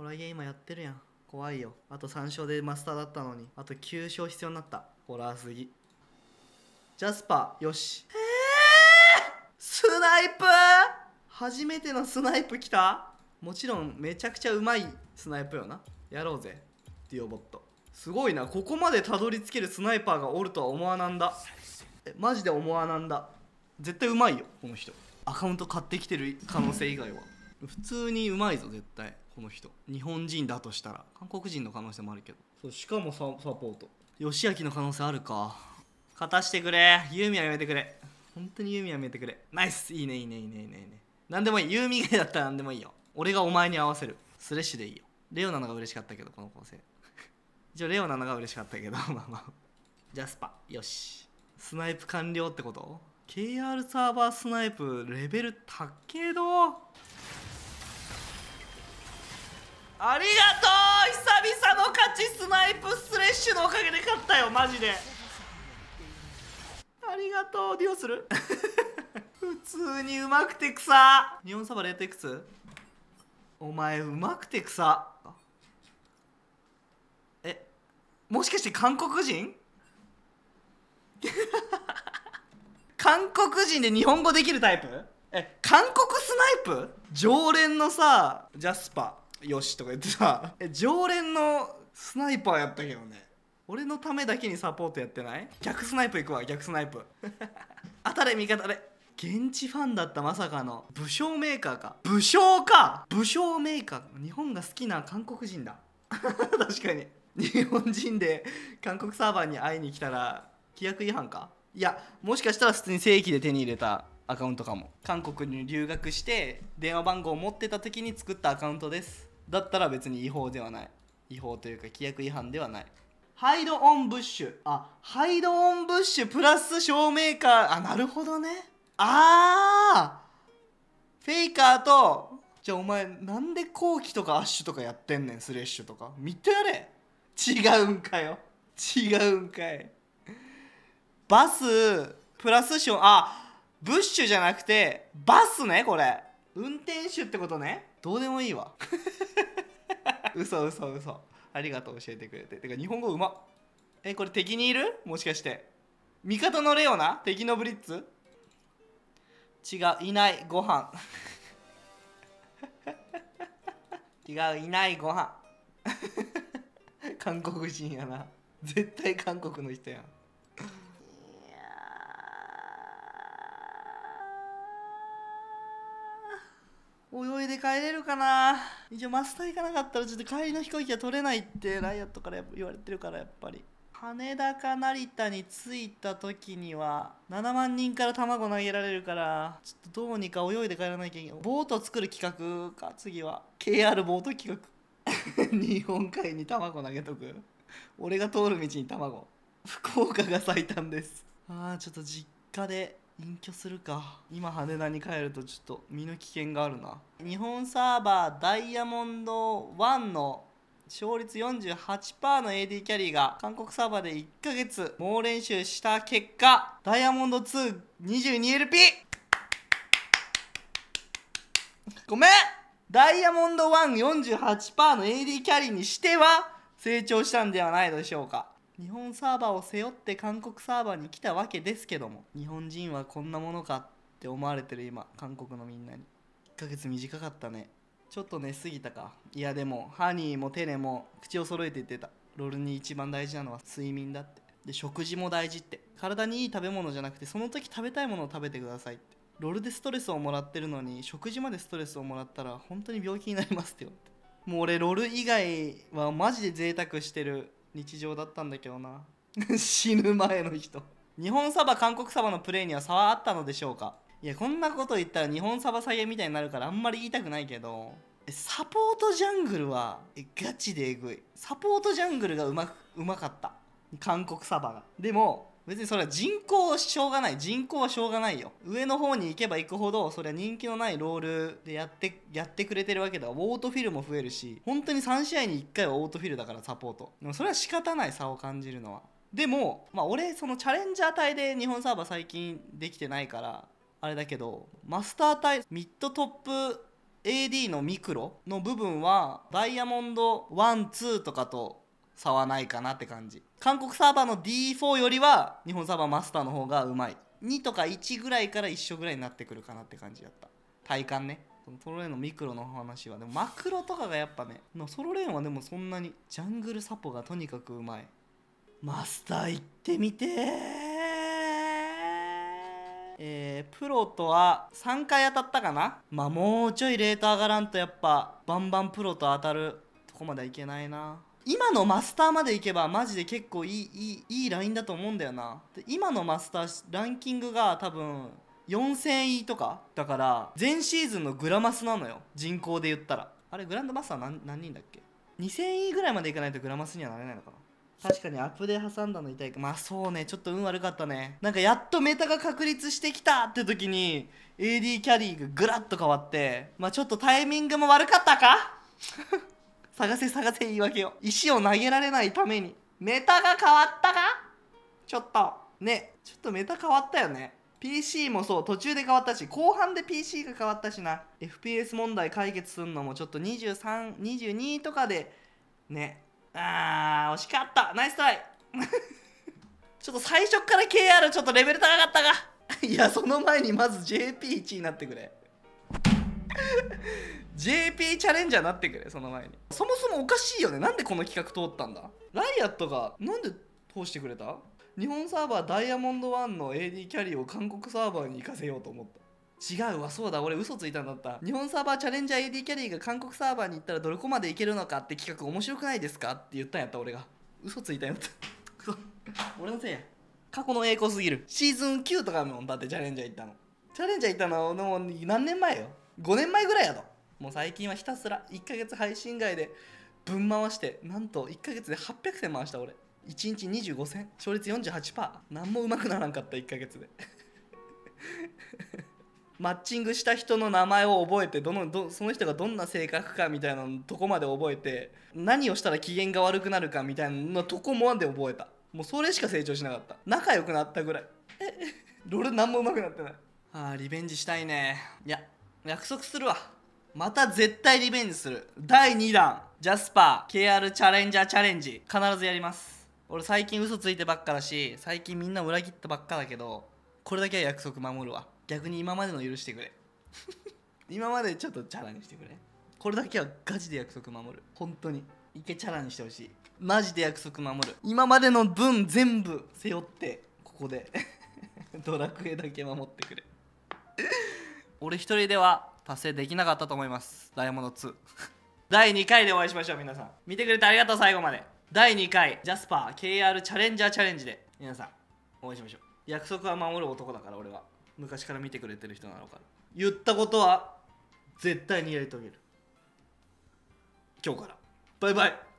ホラゲー今やってるやん怖いよあと3勝でマスターだったのにあと9勝必要になったホラーすぎジャスパーよしえー、スナイプ初めてのスナイプ来たもちろんめちゃくちゃうまいスナイプよなやろうぜディオボットすごいなここまでたどり着けるスナイパーがおるとは思わなんだえマジで思わなんだ絶対うまいよこの人アカウント買ってきてる可能性以外は普通にうまいぞ絶対この人日本人だとしたら韓国人の可能性もあるけどそうしかもササポート義明の可能性あるか勝たしてくれユーミンはやめてくれ本当にユーミンはやめてくれナイスいいねいいねいいねいいねいいね何でもいいユーミン以外だったら何でもいいよ俺がお前に合わせるスレッシュでいいよレオナのが嬉しかったけどこの構成 一応レオナのが嬉しかったけど まあまあジャスパよしスナイプ完了ってこと KR サーバースナイプレベル高えどありがとう久々の勝ちスナイプスレッシュのおかげで勝ったよマジでありがとうディオする 普通にうまくて草日本サバレートいくつお前うまくて草えもしかして韓国人 韓国人で日本語できるタイプえ韓国スナイプ常連のさジャスパよしとか言ってさえ常連のスナイパーやったけどね俺のためだけにサポートやってない逆スナイプ行くわ逆スナイプ 当たれ味方れ現地ファンだったまさかの武将メーカーか武将か武将メーカー日本が好きな韓国人だ 確かに日本人で韓国サーバーに会いに来たら規約違反かいやもしかしたら普通に正規で手に入れたアカウントかも韓国に留学して電話番号を持ってた時に作ったアカウントですだったら別に違法ではない違法というか規約違反ではないハイドオンブッシュあハイドオンブッシュプラス照明カーあなるほどねああフェイカーとじゃあお前なんで後期とかアッシュとかやってんねんスレッシュとか見てやれ違うんかよ違うんかいバスプラスションあブッシュじゃなくてバスねこれ運転手ってことねどうでもいいわ嘘嘘嘘ありがとう教えてくれててか日本語うまっえこれ敵にいるもしかして味方のレオナ敵のブリッツ違ういないご飯違ういないご飯韓国人やな絶対韓国の人やん泳いで帰れるかな一応マスター行かなかったらちょっと帰りの飛行機は取れないってライアットから言われてるからやっぱり羽田か成田に着いた時には7万人から卵投げられるからちょっとどうにか泳いで帰らなきゃいけないボート作る企画か次は KR ボート企画 日本海に卵投げとく俺が通る道に卵福岡が最短ですああちょっと実家で隠居するか今羽田に帰るとちょっと身の危険があるな日本サーバーダイヤモンド1の勝率48%の AD キャリーが韓国サーバーで1ヶ月猛練習した結果ダイヤモンド 222LP ごめんダイヤモンド148%の AD キャリーにしては成長したんではないでしょうか日本サーバーを背負って韓国サーバーに来たわけですけども日本人はこんなものかって思われてる今韓国のみんなに1ヶ月短かったねちょっと寝すぎたかいやでもハニーもテレも口を揃えて言ってたロールに一番大事なのは睡眠だってで食事も大事って体にいい食べ物じゃなくてその時食べたいものを食べてくださいってロールでストレスをもらってるのに食事までストレスをもらったら本当に病気になりますって言われてもう俺ロール以外はマジで贅沢してる日常だったんだけどな 死ぬ前の人日本サバ韓国サバのプレーには差はあったのでしょうかいやこんなこと言ったら日本サバ最悪みたいになるからあんまり言いたくないけどサポートジャングルはガチでえぐいサポートジャングルがうまうまかった韓国サバがでも別にそれは人口しょうがない人口はしょうがないよ上の方に行けば行くほどそれは人気のないロールでやってやってくれてるわけだウォートフィルも増えるし本当に3試合に1回はオートフィルだからサポートでもそれは仕方ない差を感じるのはでも、まあ、俺そのチャレンジャー隊で日本サーバー最近できてないからあれだけどマスター隊ミッドトップ AD のミクロの部分はダイヤモンド12とかと差はないかなって感じ韓国サーバーの D4 よりは日本サーバーマスターの方がうまい2とか1ぐらいから一緒ぐらいになってくるかなって感じだった体感ねソロレーンのミクロの話はでもマクロとかがやっぱねソロレーンはでもそんなにジャングルサポがとにかくうまいマスター行ってみてえー、プロとは3回当たったかなまあもうちょいレート上がらんとやっぱバンバンプロと当たるとこまではいけないな今のマスターまでいけばマジで結構いいいいいいラインだと思うんだよなで今のマスターランキングが多分4000位とかだから前シーズンのグラマスなのよ人口で言ったらあれグランドマスター何何人だっけ2000位ぐらいまでいかないとグラマスにはなれないのかな確かにアップで挟んだの痛いまあそうねちょっと運悪かったねなんかやっとメタが確立してきたって時に AD キャリーがグラッと変わってまあちょっとタイミングも悪かったか探せ探せ言い訳を石を投げられないためにメタが変わったかちょっとねちょっとメタ変わったよね PC もそう途中で変わったし後半で PC が変わったしな FPS 問題解決すんのもちょっと2322とかでねあー惜しかったナイストライ ちょっと最初から KR ちょっとレベル高かったがいやその前にまず JP1 になってくれ JP チャレンジャーなってくれその前にそもそもおかしいよねなんでこの企画通ったんだライアットがなんで通してくれた日本サーバーダイヤモンド1の AD キャリーを韓国サーバーに行かせようと思った違うわそうだ俺嘘ついたんだった日本サーバーチャレンジャー AD キャリーが韓国サーバーに行ったらどれこまで行けるのかって企画面白くないですかって言ったんやった俺が嘘ついたんやった 俺のせいや過去の栄光すぎるシーズン9とかもだってチャレンジャー行ったのチャレンジャー行ったの何年前よ5年前ぐらいやともう最近はひたすら1ヶ月配信外でぶん回してなんと1ヶ月で800戦回した俺1日25戦勝率48%何もうまくならんかった1ヶ月で マッチングした人の名前を覚えてどのどその人がどんな性格かみたいなとこまで覚えて何をしたら機嫌が悪くなるかみたいなとこまで覚えたもうそれしか成長しなかった仲良くなったぐらいえ ロール何もうまくなってないああリベンジしたいねいや約束するわまた絶対リベンジする第2弾ジャスパー KR チャレンジャーチャレンジ必ずやります俺最近嘘ついてばっかだし最近みんな裏切ったばっかだけどこれだけは約束守るわ逆に今までの許してくれ 今までちょっとチャラにしてくれこれだけはガチで約束守る本当にイケチャラにしてほしいマジで約束守る今までの分全部背負ってここで ドラクエだけ守ってくれ 俺一人では達成できなかったと思いますダイヤモンド2 第2回でお会いしましょう皆さん見てくれてありがとう最後まで第2回ジャスパー KR チャレンジャーチャレンジで皆さんお会いしましょう約束は守る男だから俺は昔から見てくれてる人なのか言ったことは絶対にやり遂げる今日からバイバイ